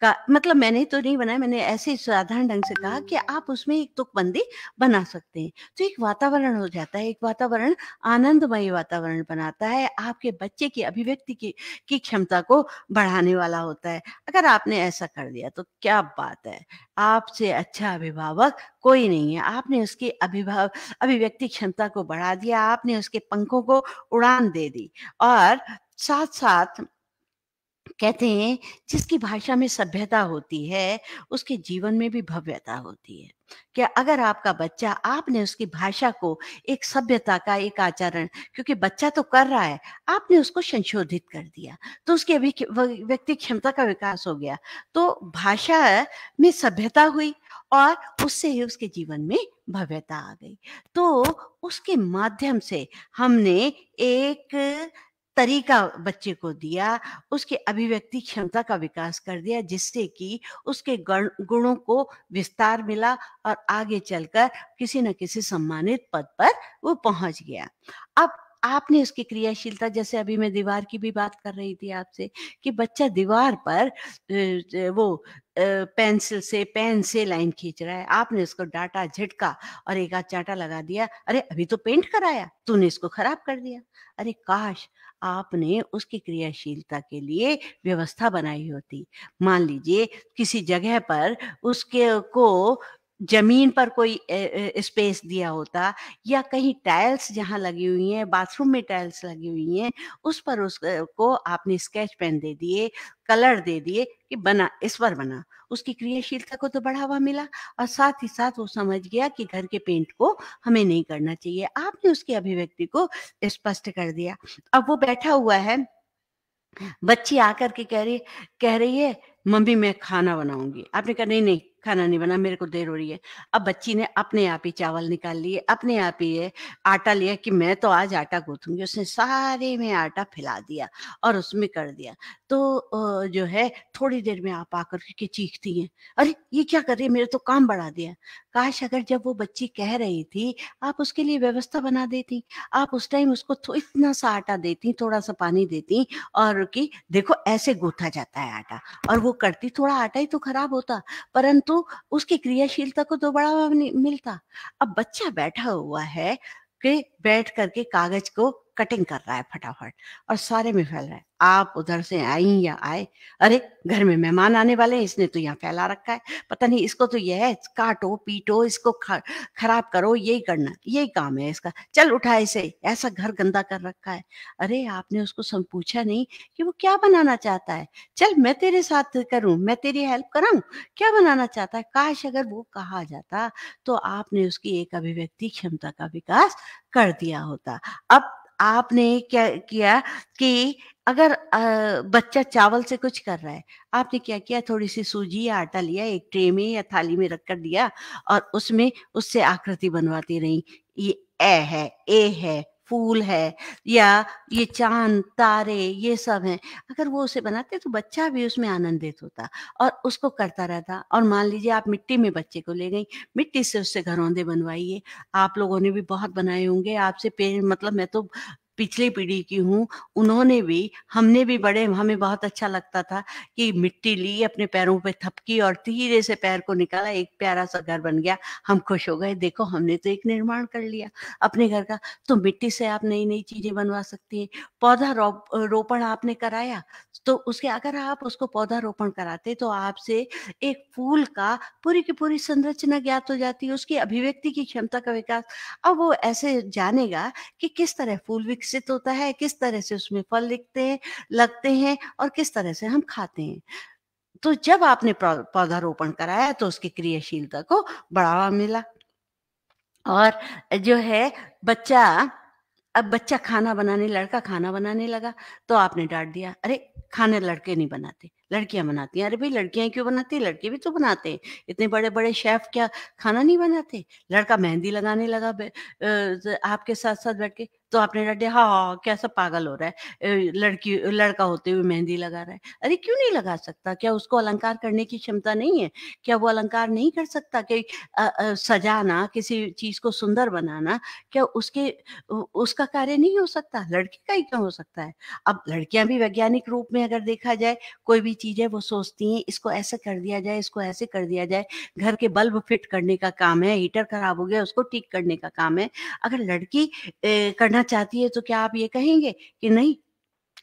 का मतलब मैंने तो नहीं बनाया मैंने ऐसे साधारण ढंग से कहा कि आप उसमें एक तुकबंदी तो बना सकते हैं तो एक वातावरण हो जाता है एक वातावरण आनंदमय वातावरण बनाता है आपके बच्चे की अभिव्यक्ति की की क्षमता को बढ़ाने वाला होता है अगर आपने ऐसा कर दिया तो क्या बात है आपसे अच्छा अभिभावक कोई नहीं है आपने उसकी अभिभाव अभिव्यक्ति क्षमता को बढ़ा दिया आपने उसके पंखों को उड़ान दे दी और साथ साथ कहते हैं जिसकी भाषा में सभ्यता होती है उसके जीवन में भी भव्यता होती है कि अगर आपका बच्चा आपने उसकी भाषा को एक सभ्यता का एक आचरण क्योंकि बच्चा तो कर रहा है आपने उसको संशोधित कर दिया तो उसकी अभी व्यक्ति क्षमता का विकास हो गया तो भाषा में सभ्यता हुई और उससे ही उसके जीवन में भव्यता आ गई तो उसके माध्यम से हमने एक तरीका बच्चे को दिया उसके अभिव्यक्ति क्षमता का विकास कर दिया जिससे कि उसके गुणों को विस्तार मिला और आगे चलकर किसी न किसी सम्मानित पद पर वो पहुंच गया अब आपने उसकी क्रियाशीलता जैसे अभी मैं दीवार की भी बात कर रही थी आपसे कि बच्चा दीवार पर वो पेंसिल से पेन से लाइन खींच रहा है आपने उसको डाटा झटका और एक आध चाटा लगा दिया अरे अभी तो पेंट कराया तूने इसको खराब कर दिया अरे काश आपने उसकी क्रियाशीलता के लिए व्यवस्था बनाई होती मान लीजिए किसी जगह पर उसके को जमीन पर कोई स्पेस दिया होता या कहीं टाइल्स जहां लगी हुई हैं बाथरूम में टाइल्स लगी हुई हैं उस पर उसको आपने स्केच पेन दे दिए कलर दे दिए कि बना इस पर बना उसकी क्रियाशीलता को तो बढ़ावा मिला और साथ ही साथ वो समझ गया कि घर के पेंट को हमें नहीं करना चाहिए आपने उसकी अभिव्यक्ति को स्पष्ट कर दिया अब वो बैठा हुआ है बच्ची आकर के कह रही कह रही है मम्मी मैं खाना बनाऊंगी आपने कहा नहीं नहीं खाना नहीं बना मेरे को देर हो रही है अब बच्ची ने अपने आप ही चावल निकाल लिए अपने आप ही आटा लिया कि मैं तो आज आटा गूंथूंगी उसने सारे में आटा फैला दिया और उसमें कर दिया तो जो है थोड़ी देर में आप आकर के चीखती हैं अरे ये क्या कर रही है मेरे तो काम बढ़ा दिया काश अगर जब वो बच्ची कह रही थी आप उसके लिए व्यवस्था बना देती आप उस टाइम उसको इतना सा आटा देती थोड़ा सा पानी देती और कि देखो ऐसे गूथा जाता है आटा और वो करती थोड़ा आटा ही तो खराब होता परंतु तो उसकी क्रियाशीलता को तो बढ़ावा मिलता अब बच्चा बैठा हुआ है कि बैठ करके कागज को कटिंग कर रहा है फटाफट और सारे में फैल रहा है आप उधर से आई या आए अरे घर में मेहमान आने वाले हैं इसने तो यहाँ फैला रखा है पता नहीं इसको तो यह है काटो पीटो इसको खराब करो यही करना यही काम है इसका चल उठा इसे ऐसा घर गंदा कर रखा है अरे आपने उसको पूछा नहीं कि वो क्या बनाना चाहता है चल मैं तेरे साथ करूं मैं तेरी हेल्प कराऊं क्या बनाना चाहता है काश अगर वो कहा जाता तो आपने उसकी एक अभिव्यक्ति क्षमता का विकास कर दिया होता अब आपने क्या किया कि अगर बच्चा चावल से कुछ कर रहा है आपने क्या किया थोड़ी सी सूजी या आटा लिया एक ट्रे में या थाली में रख कर दिया और उसमें उससे आकृति बनवाती रही ये ए है ए है फूल है या ये चांद तारे ये सब हैं अगर वो उसे बनाते तो बच्चा भी उसमें आनंदित होता और उसको करता रहता और मान लीजिए आप मिट्टी में बच्चे को ले गई मिट्टी से उससे घरौंदे बनवाइए आप लोगों ने भी बहुत बनाए होंगे आपसे पेड़ मतलब मैं तो पिछली पीढ़ी की हूँ उन्होंने भी हमने भी बड़े हमें बहुत अच्छा लगता था कि मिट्टी ली अपने पैरों पे थपकी और धीरे से पैर को निकाला एक प्यारा सा घर बन गया हम खुश हो गए देखो हमने तो एक निर्माण कर लिया अपने घर का तो मिट्टी से आप नई नई चीजें बनवा सकती हैं पौधा रोपण आपने कराया तो उसके अगर आप उसको पौधा रोपण कराते तो आपसे एक फूल का पूरी की पूरी संरचना ज्ञात हो जाती है उसकी अभिव्यक्ति की क्षमता का विकास अब वो ऐसे जानेगा कि किस तरह फूल विकसित विकसित होता है किस तरह से उसमें फल लिखते हैं लगते हैं और किस तरह से हम खाते हैं तो जब आपने पौधारोपण कराया तो उसकी क्रियाशीलता को बढ़ावा मिला और जो है बच्चा अब बच्चा खाना बनाने लड़का खाना बनाने लगा तो आपने डांट दिया अरे खाने लड़के नहीं बनाते लड़कियां बनाती हैं अरे भाई लड़कियां क्यों बनाती हैं लड़के भी तो बनाते हैं इतने बड़े बड़े शेफ क्या खाना नहीं बनाते लड़का मेहंदी लगाने लगा आपके साथ साथ बैठ के तो आपने डांटे हाँ हाँ कैसा पागल हो रहा है लड़की लड़का होते हुए मेहंदी लगा रहा है अरे क्यों नहीं लगा सकता क्या उसको अलंकार करने की क्षमता नहीं है क्या वो अलंकार नहीं कर सकता कि सजाना किसी चीज को सुंदर बनाना क्या उसके उसका कार्य नहीं हो सकता लड़के का ही क्यों हो सकता है अब लड़कियां भी वैज्ञानिक रूप में अगर देखा जाए कोई भी चीज है वो सोचती हैं इसको ऐसे कर दिया जाए इसको ऐसे कर दिया जाए घर के बल्ब फिट करने का काम है हीटर खराब हो गया उसको ठीक करने का काम है अगर लड़की करना चाहती है तो क्या आप ये कहेंगे कि नहीं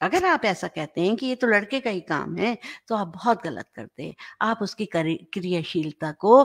अगर आप ऐसा कहते हैं कि ये तो लड़के का ही काम है तो आप बहुत गलत करते हैं आप उसकी क्रियाशीलता को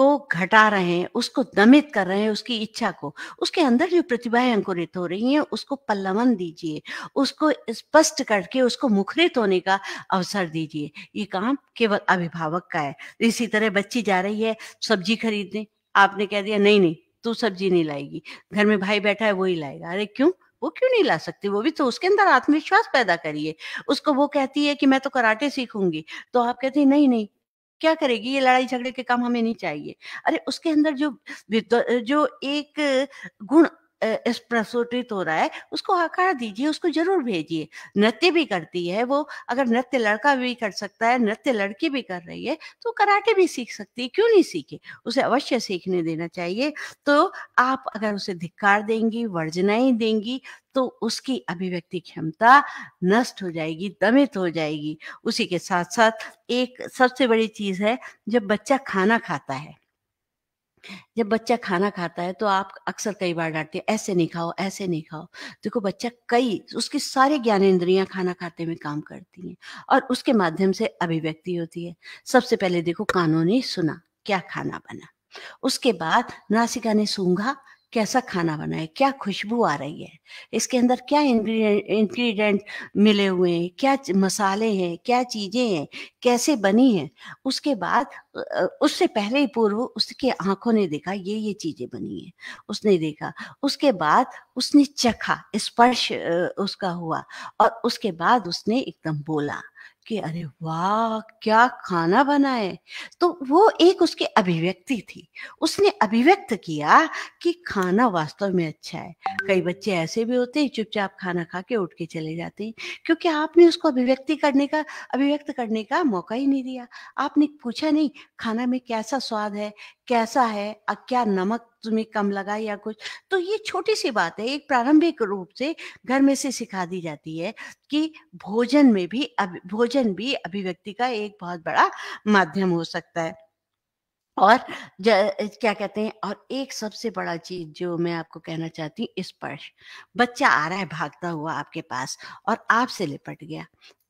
को घटा रहे हैं उसको दमित कर रहे हैं उसकी इच्छा को उसके अंदर जो प्रतिभाएं अंकुरित हो रही हैं उसको पल्लवन दीजिए उसको स्पष्ट करके उसको मुखरित होने का अवसर दीजिए ये काम केवल अभिभावक का है इसी तरह बच्ची जा रही है सब्जी खरीदने आपने कह दिया नहीं नहीं तू सब्जी नहीं लाएगी घर में भाई बैठा है वो ही लाएगा अरे क्यों वो क्यों नहीं ला सकती वो भी तो उसके अंदर आत्मविश्वास पैदा करिए उसको वो कहती है कि मैं तो कराटे सीखूंगी तो आप कहते हैं नहीं नहीं क्या करेगी ये लड़ाई झगड़े के काम हमें नहीं चाहिए अरे उसके अंदर जो जो एक गुण प्रसोटित हो रहा है उसको आकार दीजिए उसको जरूर भेजिए नृत्य भी करती है वो अगर नृत्य लड़का भी कर सकता है नृत्य लड़की भी कर रही है तो कराटे भी सीख सकती है क्यों नहीं सीखे उसे अवश्य सीखने देना चाहिए तो आप अगर उसे धिक्कार देंगी वर्जनाएं देंगी तो उसकी अभिव्यक्ति क्षमता नष्ट हो जाएगी दमित हो जाएगी उसी के साथ साथ एक सबसे बड़ी चीज है जब बच्चा खाना खाता है जब बच्चा खाना खाता है तो आप अक्सर कई बार डांटते हैं ऐसे नहीं खाओ ऐसे नहीं खाओ देखो बच्चा कई उसकी सारी ज्ञानेन्द्रियां खाना खाते में काम करती हैं और उसके माध्यम से अभिव्यक्ति होती है सबसे पहले देखो कानों ने सुना क्या खाना बना उसके बाद नासिका ने सूंघा कैसा खाना बना है क्या खुशबू आ रही है इसके अंदर क्या इंग्रेडिएंट मिले हुए हैं क्या मसाले हैं क्या चीज़ें हैं कैसे बनी है उसके बाद उससे पहले ही पूर्व उसके आंखों ने देखा ये ये चीज़ें बनी है उसने देखा उसके बाद उसने चखा स्पर्श उसका हुआ और उसके बाद उसने एकदम बोला कि अरे वाह क्या खाना बनाए तो वो एक उसकी अभिव्यक्ति थी उसने अभिव्यक्त किया कि खाना वास्तव में अच्छा है कई बच्चे ऐसे भी होते हैं चुपचाप खाना खा के उठ के चले जाते हैं क्योंकि आपने उसको अभिव्यक्ति करने का अभिव्यक्त करने का मौका ही नहीं दिया आपने पूछा नहीं खाना में कैसा स्वाद है कैसा है क्या नमक तुम्हें कम लगा या कुछ तो ये छोटी सी बात है एक प्रारंभिक रूप से घर में से सिखा दी जाती है कि भोजन में भी भोजन भी अभिव्यक्ति का एक बहुत बड़ा माध्यम हो सकता है और क्या कहते हैं और एक सबसे बड़ा चीज जो मैं आपको कहना चाहती हूँ स्पर्श बच्चा आ रहा है भागता हुआ आपके पास और आपसे लिपट गया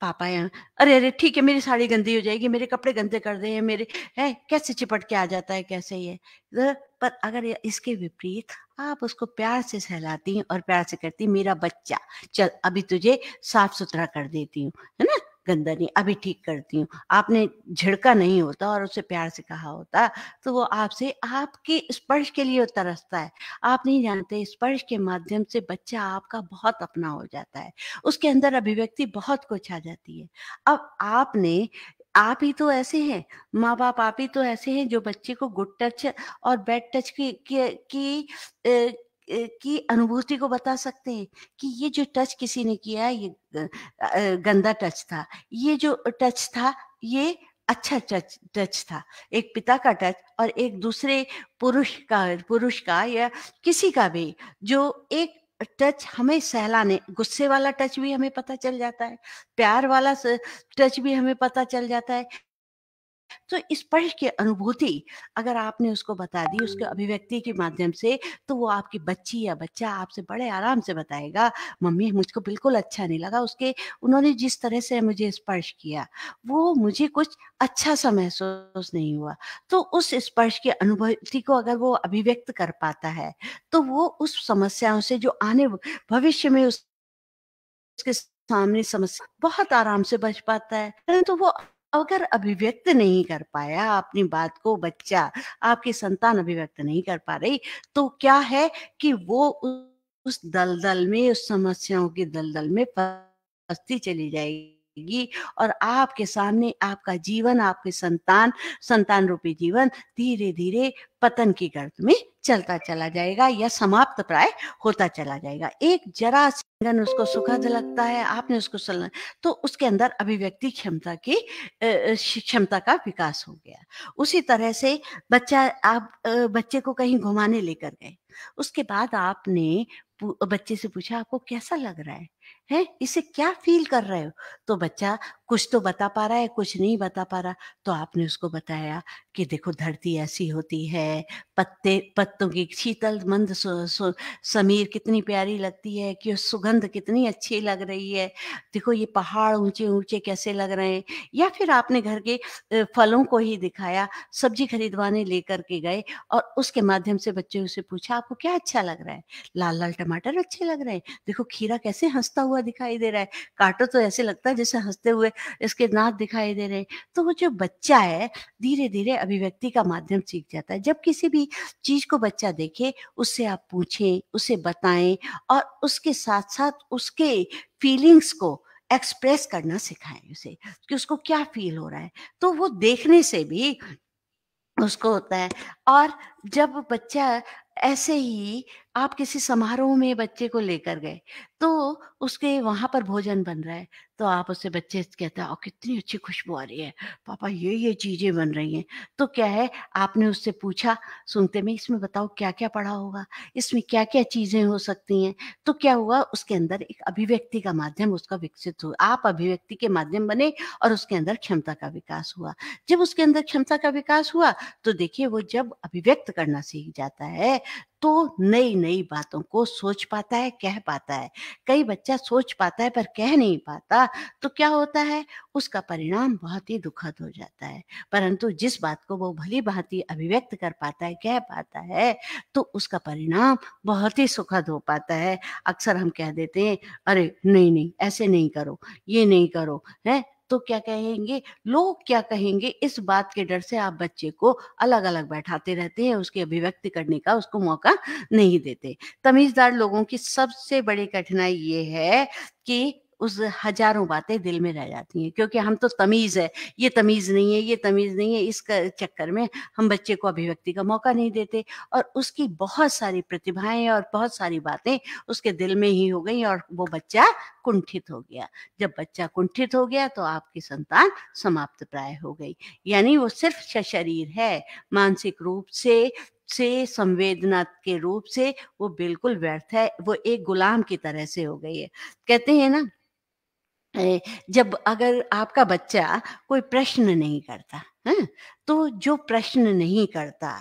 पापा यहाँ अरे अरे ठीक है मेरी साड़ी गंदी हो जाएगी मेरे कपड़े गंदे कर दे मेरे है कैसे चिपट के आ जाता है कैसे ये तो, पर अगर इसके विपरीत आप उसको प्यार से सहलाती हैं और प्यार से करती मेरा बच्चा चल अभी तुझे साफ सुथरा कर देती हूँ है ना गंदा नहीं अभी ठीक करती हूँ आपने झिड़का नहीं होता और उसे प्यार से कहा होता तो वो आपसे आपके स्पर्श के लिए तरसता है आप नहीं जानते स्पर्श के माध्यम से बच्चा आपका बहुत अपना हो जाता है उसके अंदर अभिव्यक्ति बहुत कुछ आ जाती है अब आपने आप ही तो ऐसे हैं माँ बाप आप ही तो ऐसे हैं जो बच्चे को गुड टच और बैड टच की की, की की अनुभूति को बता सकते हैं कि ये जो टच किसी ने किया ये गंदा टच था ये जो टच था ये अच्छा टच टच था एक पिता का टच और एक दूसरे पुरुष का पुरुष का या किसी का भी जो एक टच हमें सहलाने गुस्से वाला टच भी हमें पता चल जाता है प्यार वाला टच भी हमें पता चल जाता है तो स्पर्श की अनुभूति अगर आपने उसको बता दी उसके हाँ। अभिव्यक्ति के माध्यम से तो वो आपकी बच्ची या बच्चा आपसे बड़े आराम से बताएगा मम्मी मुझको बिल्कुल अच्छा नहीं लगा उसके उन्होंने जिस तरह से मुझे स्पर्श किया वो मुझे कुछ अच्छा सा महसूस नहीं हुआ तो उस स्पर्श की अनुभूति को अगर वो अभिव्यक्त कर पाता है तो वो उस समस्याओं से जो आने भविष्य में उस उसके सामने समस्या बहुत आराम से बच पाता है परंतु तो वो अगर अभिव्यक्त नहीं कर पाया अपनी बात को बच्चा आपकी संतान अभिव्यक्त नहीं कर पा रही तो क्या है कि वो उस दलदल में उस समस्याओं के दलदल में फंसती चली जाएगी जाएगी और आपके सामने आपका जीवन आपके संतान संतान रूपी जीवन धीरे धीरे पतन की गर्द में चलता चला जाएगा या समाप्त प्राय होता चला जाएगा एक जरा सिंगन उसको सुखद लगता है आपने उसको सल तो उसके अंदर अभिव्यक्ति क्षमता की क्षमता का विकास हो गया उसी तरह से बच्चा आप बच्चे को कहीं घुमाने लेकर गए उसके बाद आपने बच्चे से पूछा आपको कैसा लग रहा है है इसे क्या फील कर रहे हो तो बच्चा कुछ तो बता पा रहा है कुछ नहीं बता पा रहा तो आपने उसको बताया कि देखो धरती ऐसी होती है पत्ते पत्तों की शीतल मंद सु, सु, समीर कितनी प्यारी लगती है कि सुगंध कितनी अच्छी लग रही है देखो ये पहाड़ ऊंचे ऊंचे कैसे लग रहे हैं या फिर आपने घर के फलों को ही दिखाया सब्जी खरीदवाने लेकर के गए और उसके माध्यम से बच्चे उसे पूछा आपको क्या अच्छा लग रहा है लाल लाल टमाटर अच्छे लग रहे हैं देखो खीरा कैसे हंसता हुआ हुआ दिखाई दे रहा है काटो तो ऐसे लगता है जैसे हंसते हुए इसके नाक दिखाई दे रहे हैं तो वो जो बच्चा है धीरे धीरे अभिव्यक्ति का माध्यम सीख जाता है जब किसी भी चीज को बच्चा देखे उससे आप पूछें उसे बताएं और उसके साथ साथ उसके फीलिंग्स को एक्सप्रेस करना सिखाएं उसे कि उसको क्या फील हो रहा है तो वो देखने से भी उसको होता है और जब बच्चा ऐसे ही आप किसी समारोह में बच्चे को लेकर गए तो उसके वहां पर भोजन बन रहा है तो आप उससे बच्चे कहते हैं कितनी अच्छी खुशबू आ रही है पापा ये ये चीजें बन रही हैं तो क्या है आपने उससे पूछा सुनते में इसमें बताओ क्या क्या पढ़ा होगा इसमें क्या क्या चीजें हो सकती हैं तो क्या हुआ उसके अंदर एक अभिव्यक्ति का माध्यम उसका विकसित हुआ आप अभिव्यक्ति के माध्यम बने और उसके अंदर क्षमता का विकास हुआ जब उसके अंदर क्षमता का विकास हुआ तो देखिए वो जब अभिव्यक्त करना सीख जाता है तो नई नई बातों को सोच पाता है कह पाता है कई बच्चा सोच पाता है पर कह नहीं पाता तो क्या होता है उसका परिणाम बहुत ही दुखद हो जाता है परंतु जिस बात को वो भली भांति अभिव्यक्त कर पाता है कह पाता है तो उसका परिणाम बहुत ही सुखद हो पाता है अक्सर हम कह देते हैं अरे नहीं नहीं ऐसे नहीं करो ये नहीं करो है तो क्या कहेंगे लोग क्या कहेंगे इस बात के डर से आप बच्चे को अलग अलग बैठाते रहते हैं उसके अभिव्यक्ति करने का उसको मौका नहीं देते तमीजदार लोगों की सबसे बड़ी कठिनाई ये है कि उस हजारों बातें दिल में रह जाती हैं क्योंकि हम तो तमीज़ है ये तमीज़ नहीं है ये तमीज़ नहीं है इस चक्कर में हम बच्चे को अभिव्यक्ति का मौका नहीं देते और उसकी बहुत सारी प्रतिभाएं और बहुत सारी बातें उसके दिल में ही हो गई और वो बच्चा कुंठित हो गया जब बच्चा कुंठित हो गया तो आपकी संतान समाप्त प्राय हो गई यानी वो सिर्फ सशरीर है मानसिक रूप से से संवेदना के रूप से वो बिल्कुल व्यर्थ है वो एक गुलाम की तरह से हो गई है कहते हैं ना जब अगर आपका बच्चा कोई प्रश्न नहीं करता है तो जो प्रश्न नहीं करता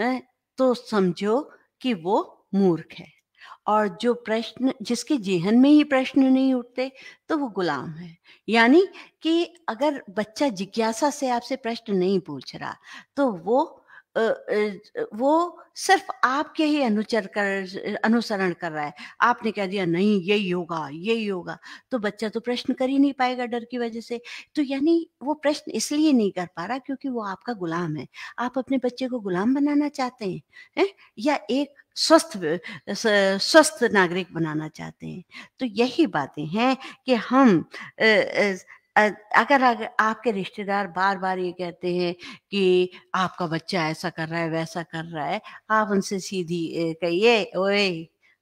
है तो समझो कि वो मूर्ख है और जो प्रश्न जिसके जेहन में ही प्रश्न नहीं उठते तो वो गुलाम है यानी कि अगर बच्चा जिज्ञासा से आपसे प्रश्न नहीं पूछ रहा तो वो वो सिर्फ आपके ही अनुचर कर अनुसरण कर रहा है आपने कह दिया नहीं यही होगा यही होगा तो बच्चा तो प्रश्न कर ही नहीं पाएगा डर की वजह से तो यानी वो प्रश्न इसलिए नहीं कर पा रहा क्योंकि वो आपका गुलाम है आप अपने बच्चे को गुलाम बनाना चाहते हैं है? या एक स्वस्थ स्वस्थ नागरिक बनाना चाहते हैं तो यही बातें हैं कि हम अगर अगर आपके रिश्तेदार बार बार ये कहते हैं कि आपका बच्चा ऐसा कर रहा है वैसा कर रहा है आप उनसे सीधी कहिए ओए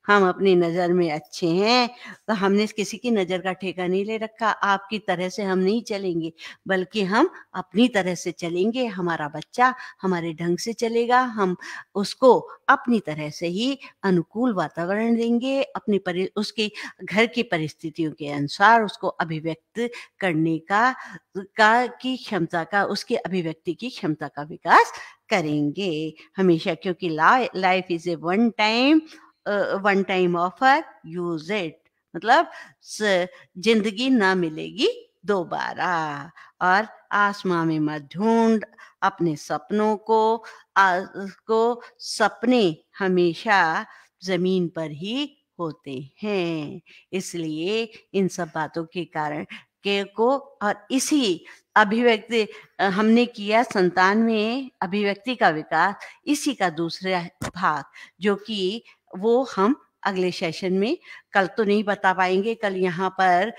हम अपनी नजर में अच्छे हैं तो हमने किसी की नजर का ठेका नहीं ले रखा आपकी तरह से हम नहीं चलेंगे बल्कि हम अपनी तरह से चलेंगे हमारा बच्चा हमारे ढंग से चलेगा हम उसको अपनी तरह से ही अनुकूल वातावरण देंगे अपनी परि उसके घर की परिस्थितियों के अनुसार उसको अभिव्यक्त करने का का की क्षमता का उसके अभिव्यक्ति की क्षमता का विकास करेंगे हमेशा क्योंकि life is a one time one time offer use it मतलब जिंदगी ना मिलेगी दोबारा और आसमां में मत ढूंढ अपने सपनों को को सपने हमेशा जमीन पर ही होते हैं इसलिए इन सब बातों के कारण के को और इसी अभिव्यक्ति हमने किया संतान में अभिव्यक्ति का विकास इसी का दूसरा भाग जो कि वो हम अगले सेशन में कल तो नहीं बता पाएंगे कल यहाँ पर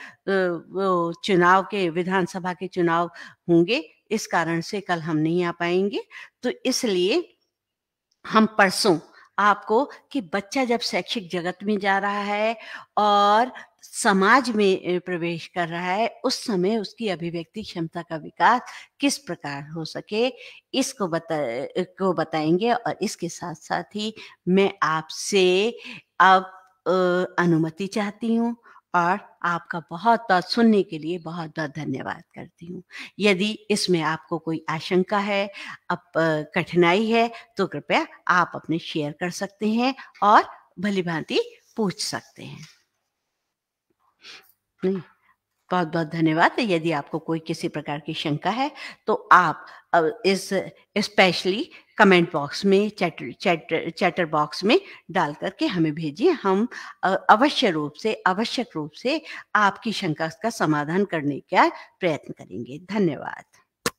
चुनाव के विधानसभा के चुनाव होंगे इस कारण से कल हम नहीं आ पाएंगे तो इसलिए हम परसों आपको कि बच्चा जब शैक्षिक जगत में जा रहा है और समाज में प्रवेश कर रहा है उस समय उसकी अभिव्यक्ति क्षमता का विकास किस प्रकार हो सके इसको बता को बताएंगे और इसके साथ साथ ही मैं आपसे अब अनुमति चाहती हूँ और आपका बहुत बहुत सुनने के लिए बहुत बहुत धन्यवाद करती हूँ यदि इसमें आपको कोई आशंका है अब कठिनाई है तो कृपया आप अपने शेयर कर सकते हैं और भली भांति पूछ सकते हैं नहीं बहुत बहुत धन्यवाद यदि आपको कोई किसी प्रकार की शंका है तो आप इस स्पेशली कमेंट बॉक्स में चैटर चैटर चैटर बॉक्स में डाल करके हमें भेजिए हम अवश्य रूप से आवश्यक रूप से आपकी शंका का समाधान करने का प्रयत्न करेंगे धन्यवाद